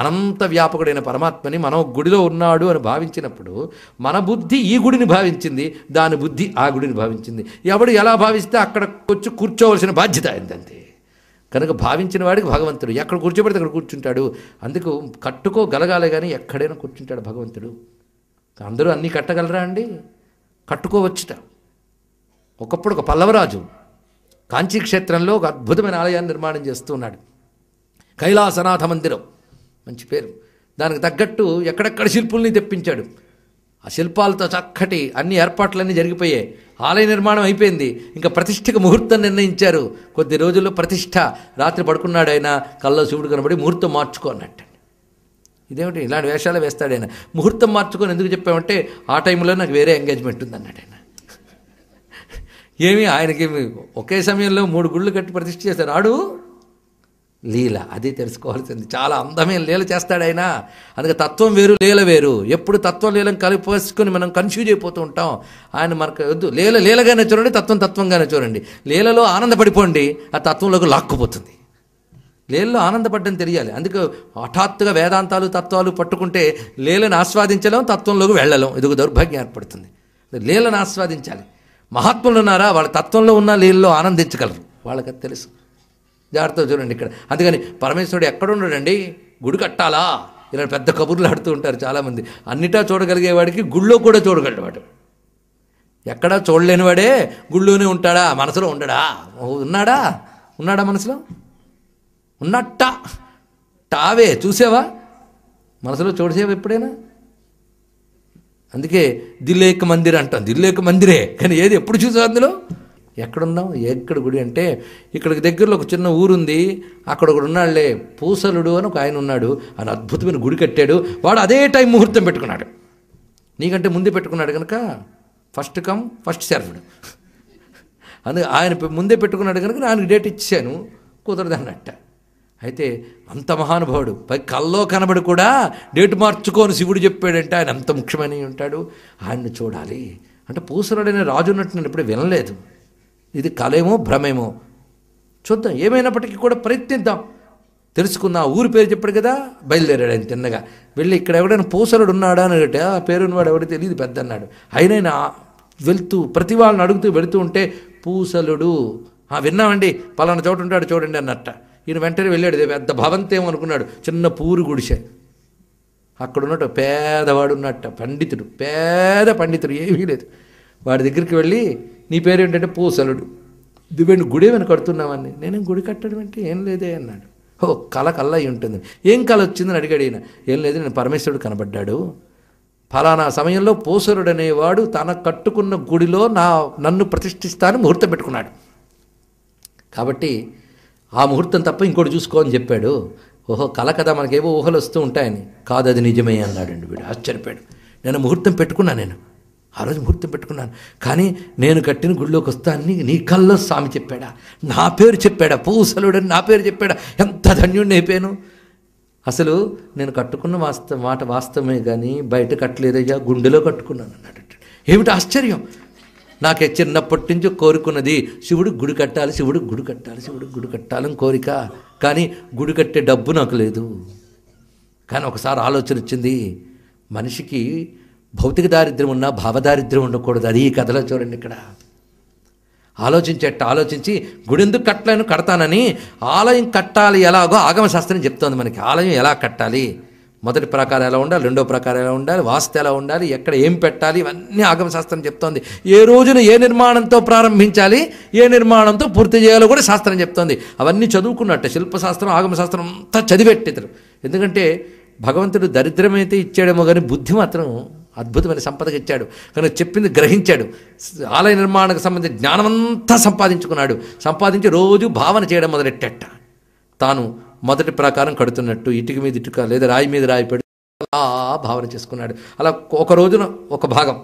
అనంత వ్యాపకుడైన పరమాత్మని మనం గుడిలో ఉన్నాడు అని భావించినప్పుడు మన బుద్ధి ఈ గుడిని భావించింది దాని బుద్ధి ఆ గుడిని భావించింది ఎవడు ఎలా భావిస్తే అక్కడ వచ్చి కూర్చోవలసిన బాధ్యత అయిందంతే కనుక భావించిన వాడికి భగవంతుడు ఎక్కడ కూర్చోబెడితే అక్కడ కూర్చుంటాడు అందుకు కట్టుకోగలగాలి కానీ ఎక్కడైనా కూర్చుంటాడు భగవంతుడు అందరూ అన్నీ కట్టగలరా అండి కట్టుకోవచ్చుట ఒకప్పుడు ఒక పల్లవరాజు కాంచీక్షేత్రంలో ఒక అద్భుతమైన ఆలయాన్ని నిర్మాణం చేస్తూ ఉన్నాడు కైలాసనాథ మందిరం మంచి పేరు దానికి తగ్గట్టు ఎక్కడెక్కడ శిల్పుల్ని తెప్పించాడు ఆ శిల్పాలతో చక్కటి అన్ని ఏర్పాట్లన్నీ జరిగిపోయాయి ఆలయ నిర్మాణం అయిపోయింది ఇంకా ప్రతిష్ఠకు ముహూర్తం నిర్ణయించారు కొద్ది రోజుల్లో ప్రతిష్ట రాత్రి పడుకున్నాడు ఆయన కళ్ళ శివుడు కనబడి ముహూర్తం మార్చుకో అన్నట్టు ఇదేమిటి ఇలాంటి వేషాలు వేస్తాడు ఆయన ముహూర్తం మార్చుకొని ఎందుకు చెప్పామంటే ఆ టైంలో నాకు వేరే ఎంగేజ్మెంట్ ఉందన్నాడు ఆయన ఏమి ఆయనకి ఒకే సమయంలో మూడు గుళ్ళు కట్టి ప్రతిష్ఠ చేస్తాడు ఆడు లీల అది తెలుసుకోవాల్సింది చాలా అందమైన లీల చేస్తాడు ఆయన అందుకే తత్వం వేరు లీల వేరు ఎప్పుడు తత్వం లీలను కలిపేసుకుని మనం కన్ఫ్యూజ్ అయిపోతూ ఉంటాం ఆయన మనకు వద్దు లీల లీలగానే చూడండి తత్వం తత్వంగానే చూడండి లీలలో ఆనందపడిపోండి ఆ తత్వంలోకి లాక్కుపోతుంది లీలలో ఆనందపడ్డం తెలియాలి అందుకే హఠాత్తుగా వేదాంతాలు తత్వాలు పట్టుకుంటే లీలను ఆస్వాదించలేం తత్వంలోకి వెళ్ళలేం ఇది దౌర్భాగ్యం ఏర్పడుతుంది లీలను ఆస్వాదించాలి మహాత్ములు ఉన్నారా వాళ్ళ తత్వంలో ఉన్న లీలలో ఆనందించగలరు వాళ్ళకి తెలుసు జాగ్రత్త చూడండి ఇక్కడ అందుకని పరమేశ్వరుడు ఎక్కడున్నాడండి గుడి కట్టాలా ఇలా పెద్ద కబుర్లు ఆడుతూ ఉంటారు చాలామంది అన్నిటా చూడగలిగేవాడికి గుళ్ళో కూడా చూడగలవాడు ఎక్కడా చూడలేని వాడే గుళ్ళోనే ఉంటాడా మనసులో ఉండడా ఉన్నాడా ఉన్నాడా మనసులో ఉన్నట్ట టావే చూసావా మనసులో చూడసేవా ఎప్పుడైనా అందుకే దిల్లేక మందిర్ అంటాం దిల్లేక మందిరే కానీ ఏది ఎప్పుడు చూసావు అందులో ఎక్కడున్నాం ఎక్కడ గుడి అంటే ఇక్కడికి దగ్గరలో ఒక చిన్న ఊరుంది అక్కడ ఒకడు ఉన్నాడులే పూసలుడు అని ఒక ఆయన ఉన్నాడు అని అద్భుతమైన గుడి కట్టాడు వాడు అదే టైం ముహూర్తం పెట్టుకున్నాడు నీకంటే ముందే పెట్టుకున్నాడు కనుక ఫస్ట్ కమ్ ఫస్ట్ సర్వ్డ్ అందు ఆయన ముందే పెట్టుకున్నాడు కనుక ఆయనకు డేట్ ఇచ్చాను కుదరదన్నట్ట అయితే అంత మహానుభావుడు పై కల్లో కనబడి కూడా డేట్ మార్చుకోని శివుడు చెప్పాడంటే ఆయన అంత ముఖ్యమైన ఉంటాడు ఆయన్ని చూడాలి అంటే పూసరుడనే రాజు ఉన్నట్టు నేను ఇప్పుడు వినలేదు ఇది కలేమో భ్రమేమో చూద్దాం ఏమైనప్పటికీ కూడా ప్రయత్నిద్దాం తెలుసుకుందాం ఊరి పేరు చెప్పాడు కదా బయలుదేరాడు ఆయన తిన్నగా వెళ్ళి ఇక్కడ ఎవడైనా పూసలుడు ఉన్నాడా అని అంటే ఆ పేరున్నవాడు ఎవడో తెలియదు పెద్ద అన్నాడు అయినైనా వెళ్తూ ప్రతి వాళ్ళని అడుగుతూ వెళుతూ ఉంటే పూసలుడు విన్నామండి పలానా చోటు ఉంటాడు చూడండి అన్నట్ట ఈయన వెంటనే వెళ్ళాడు పెద్ద భవంతేమో అనుకున్నాడు చిన్న పూరు గుడిసె అక్కడ ఉన్నట్టు పేదవాడు ఉన్నట్ట పండితుడు పేద పండితుడు ఏమీ లేదు వాడి దగ్గరికి వెళ్ళి నీ పేరు ఏంటంటే పూసలుడు గుడి గుడేమని కడుతున్నావని నేనేం గుడి కట్టడం అంటే ఏం లేదే అన్నాడు ఓ కళ కళ అయి ఉంటుంది ఏం కళ వచ్చిందని అడిగాడు ఈయన ఏం లేదు నేను పరమేశ్వరుడు కనబడ్డాడు ఫలానా సమయంలో పూసరుడు అనేవాడు తన కట్టుకున్న గుడిలో నా నన్ను ప్రతిష్ఠిస్తాను ముహూర్తం పెట్టుకున్నాడు కాబట్టి ఆ ముహూర్తం తప్ప ఇంకోటి చూసుకో అని చెప్పాడు ఓహో కళ కదా మనకేవో ఊహలు వస్తూ ఉంటాయని కాదు అది నిజమే అండి వీడు ఆశ్చర్యపోయాడు నేను ముహూర్తం పెట్టుకున్నా నేను ఆ రోజు ముహూర్తం పెట్టుకున్నాను కానీ నేను కట్టిన గుడిలోకి వస్తానని నీ కల్లో స్వామి చెప్పాడా నా పేరు చెప్పాడా పూసలుడని నా పేరు చెప్పాడా ఎంత ధన్యుడిని అయిపోయాను అసలు నేను కట్టుకున్న వాస్త మాట వాస్తవమే కానీ బయట కట్టలేదయ్యా గుండెలో కట్టుకున్నాను అన్నాడు ఏమిటి ఆశ్చర్యం నాకు చిన్నప్పటి నుంచి కోరుకున్నది శివుడు గుడి కట్టాలి శివుడు గుడి కట్టాలి శివుడు గుడి కట్టాలని కోరిక కానీ గుడి కట్టే డబ్బు నాకు లేదు కానీ ఒకసారి ఆలోచన వచ్చింది మనిషికి భౌతిక దారిద్ర్యం ఉన్నా భావదారిద్ర్యం ఉండకూడదు అది ఈ కథలో చూడండి ఇక్కడ ఆలోచించేట ఆలోచించి గుడెందుకు కట్టలేను కడతానని ఆలయం కట్టాలి ఎలాగో ఆగమశాస్త్రం చెప్తోంది మనకి ఆలయం ఎలా కట్టాలి మొదటి ప్రకారం ఎలా ఉండాలి రెండో ప్రకారం ఎలా ఉండాలి వాస్తు ఎలా ఉండాలి ఎక్కడ ఏం పెట్టాలి ఇవన్నీ ఆగమశాస్త్రం చెప్తోంది ఏ రోజున ఏ నిర్మాణంతో ప్రారంభించాలి ఏ నిర్మాణంతో పూర్తి చేయాలో కూడా శాస్త్రం చెప్తోంది అవన్నీ చదువుకున్నట్టే శిల్పశాస్త్రం ఆగమశాస్త్రం అంతా చదివెట్టితరు ఎందుకంటే భగవంతుడు దరిద్రమైతే ఇచ్చాడేమో కానీ బుద్ధి మాత్రం అద్భుతమైన సంపదగా ఇచ్చాడు కనుక చెప్పింది గ్రహించాడు ఆలయ నిర్మాణానికి సంబంధించి జ్ఞానమంతా సంపాదించుకున్నాడు సంపాదించి రోజు భావన చేయడం మొదలెట్టేట తాను మొదటి ప్రకారం కడుతున్నట్టు ఇటుక మీద ఇటుక లేదా రాయి మీద రాయి పెడుతూ అలా భావన చేసుకున్నాడు అలా ఒక రోజున ఒక భాగం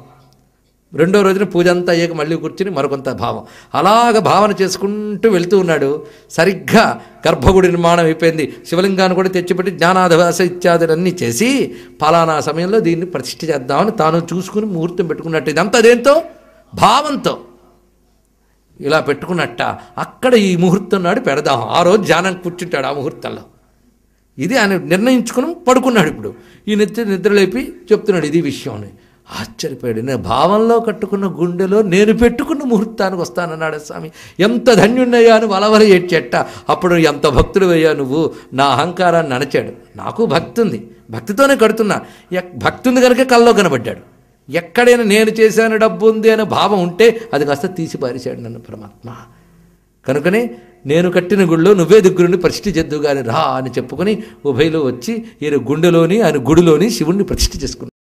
రెండో రోజున పూజ అంతా అయ్యాక మళ్ళీ కూర్చుని మరికొంత భావం అలాగ భావన చేసుకుంటూ వెళ్తూ ఉన్నాడు సరిగ్గా గర్భగుడి నిర్మాణం అయిపోయింది శివలింగాన్ని కూడా తెచ్చిపెట్టి జ్ఞానాధవాస ఇత్యాదులన్నీ చేసి ఫలానా సమయంలో దీన్ని ప్రతిష్ఠ చేద్దామని తాను చూసుకుని ముహూర్తం పెట్టుకున్నట్టు ఇదంతా దేంతో భావంతో ఇలా పెట్టుకున్నట్ట అక్కడ ఈ ముహూర్తం నాడు పెడదాం ఆ రోజు ధ్యానం కూర్చుంటాడు ఆ ముహూర్తంలో ఇది ఆయన నిర్ణయించుకుని పడుకున్నాడు ఇప్పుడు ఈ నిద్ర నిద్రలేపి చెప్తున్నాడు ఇది విషయం అని ఆశ్చర్యపోయాడు నేను భావంలో కట్టుకున్న గుండెలో నేను పెట్టుకున్న ముహూర్తానికి వస్తానన్నాడు స్వామి ఎంత ధన్యున్నయ్యా నువ్వు అలవర ఏడ్చేట అప్పుడు ఎంత భక్తుడు అయ్యా నువ్వు నా అహంకారాన్ని నడిచాడు నాకు భక్తి ఉంది భక్తితోనే కడుతున్నా భక్తి ఉంది కనుక కల్లో కనబడ్డాడు ఎక్కడైనా నేను చేశాను డబ్బు ఉంది అనే భావం ఉంటే అది కాస్త తీసి నన్ను పరమాత్మ కనుకనే నేను కట్టిన గుడిలో నువ్వే దగ్గరుండి ప్రతిష్ఠ చేద్దువు కానీ రా అని చెప్పుకొని ఉభయలో వచ్చి ఈయన గుండెలోని ఆయన గుడిలోని శివుణ్ణి ప్రతిష్ఠ చేసుకున్నాను